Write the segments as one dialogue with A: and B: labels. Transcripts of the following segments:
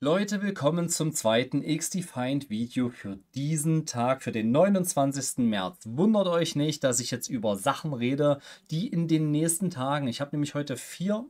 A: Leute, willkommen zum zweiten XDefined Video für diesen Tag, für den 29. März. Wundert euch nicht, dass ich jetzt über Sachen rede, die in den nächsten Tagen, ich habe nämlich heute vier,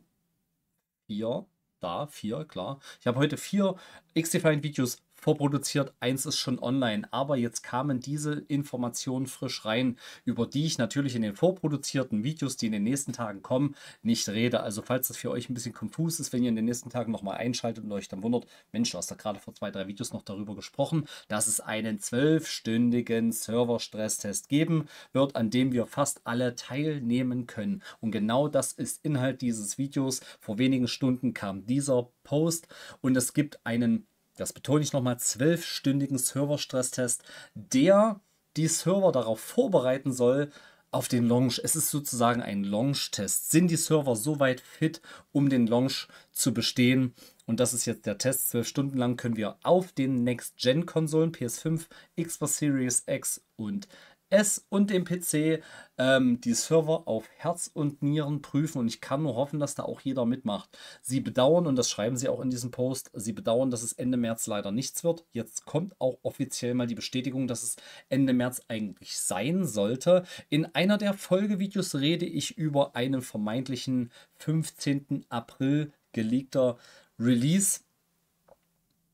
A: vier, da, vier, klar. Ich habe heute vier XDefined Videos vorproduziert, eins ist schon online. Aber jetzt kamen diese Informationen frisch rein, über die ich natürlich in den vorproduzierten Videos, die in den nächsten Tagen kommen, nicht rede. Also falls das für euch ein bisschen konfus ist, wenn ihr in den nächsten Tagen nochmal einschaltet und euch dann wundert, Mensch, du hast da gerade vor zwei, drei Videos noch darüber gesprochen, dass es einen zwölfstündigen Server-Stresstest geben wird, an dem wir fast alle teilnehmen können. Und genau das ist Inhalt dieses Videos. Vor wenigen Stunden kam dieser Post und es gibt einen das betone ich nochmal, zwölfstündigen Server-Stresstest, der die Server darauf vorbereiten soll, auf den Launch. Es ist sozusagen ein Launch-Test. Sind die Server so weit fit, um den Launch zu bestehen? Und das ist jetzt der Test. Zwölf Stunden lang können wir auf den Next-Gen-Konsolen PS5, Xbox Series X und S und dem PC ähm, die Server auf Herz und Nieren prüfen und ich kann nur hoffen, dass da auch jeder mitmacht. Sie bedauern, und das schreiben sie auch in diesem Post, sie bedauern, dass es Ende März leider nichts wird. Jetzt kommt auch offiziell mal die Bestätigung, dass es Ende März eigentlich sein sollte. In einer der Folgevideos rede ich über einen vermeintlichen 15. April gelegter Release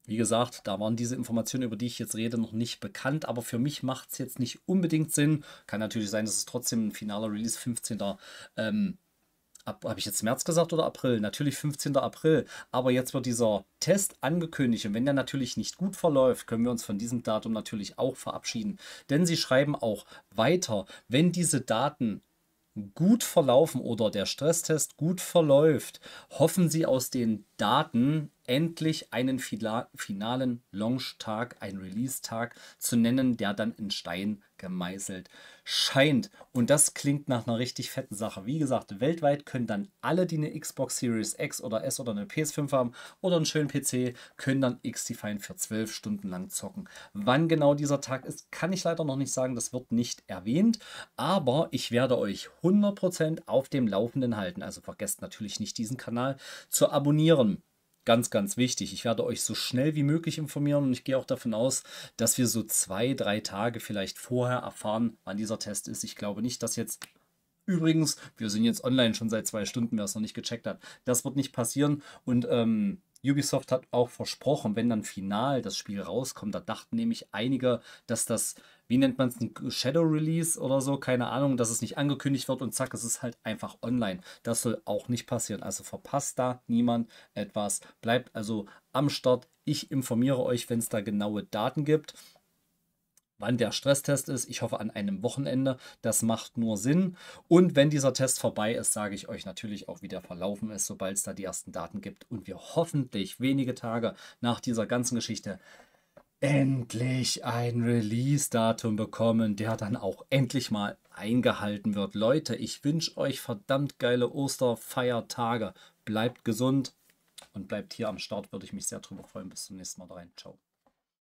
A: wie gesagt, da waren diese Informationen, über die ich jetzt rede, noch nicht bekannt, aber für mich macht es jetzt nicht unbedingt Sinn. Kann natürlich sein, dass es trotzdem ein finaler Release 15. Ähm, habe ich jetzt März gesagt oder April? Natürlich 15. April. Aber jetzt wird dieser Test angekündigt. Und wenn der natürlich nicht gut verläuft, können wir uns von diesem Datum natürlich auch verabschieden. Denn sie schreiben auch weiter, wenn diese Daten gut verlaufen oder der Stresstest gut verläuft, hoffen sie aus den Daten endlich einen finalen Launch-Tag, einen Release-Tag zu nennen, der dann in Stein gemeißelt scheint. Und das klingt nach einer richtig fetten Sache. Wie gesagt, weltweit können dann alle, die eine Xbox Series X oder S oder eine PS5 haben oder einen schönen PC, können dann XDefiant für zwölf Stunden lang zocken. Wann genau dieser Tag ist, kann ich leider noch nicht sagen. Das wird nicht erwähnt. Aber ich werde euch 100% auf dem Laufenden halten. Also vergesst natürlich nicht, diesen Kanal zu abonnieren ganz, ganz wichtig. Ich werde euch so schnell wie möglich informieren und ich gehe auch davon aus, dass wir so zwei, drei Tage vielleicht vorher erfahren, wann dieser Test ist. Ich glaube nicht, dass jetzt Übrigens, wir sind jetzt online schon seit zwei Stunden, wer es noch nicht gecheckt hat. Das wird nicht passieren. Und ähm, Ubisoft hat auch versprochen, wenn dann final das Spiel rauskommt, da dachten nämlich einige, dass das wie nennt man es, ein Shadow Release oder so, keine Ahnung, dass es nicht angekündigt wird und zack, es ist halt einfach online. Das soll auch nicht passieren. Also verpasst da niemand etwas. Bleibt also am Start. Ich informiere euch, wenn es da genaue Daten gibt wann der Stresstest ist. Ich hoffe an einem Wochenende. Das macht nur Sinn. Und wenn dieser Test vorbei ist, sage ich euch natürlich auch, wie der verlaufen ist, sobald es da die ersten Daten gibt und wir hoffentlich wenige Tage nach dieser ganzen Geschichte endlich ein Release-Datum bekommen, der dann auch endlich mal eingehalten wird. Leute, ich wünsche euch verdammt geile Osterfeiertage. Bleibt gesund und bleibt hier am Start. Würde ich mich sehr drüber freuen. Bis zum nächsten Mal rein. Ciao.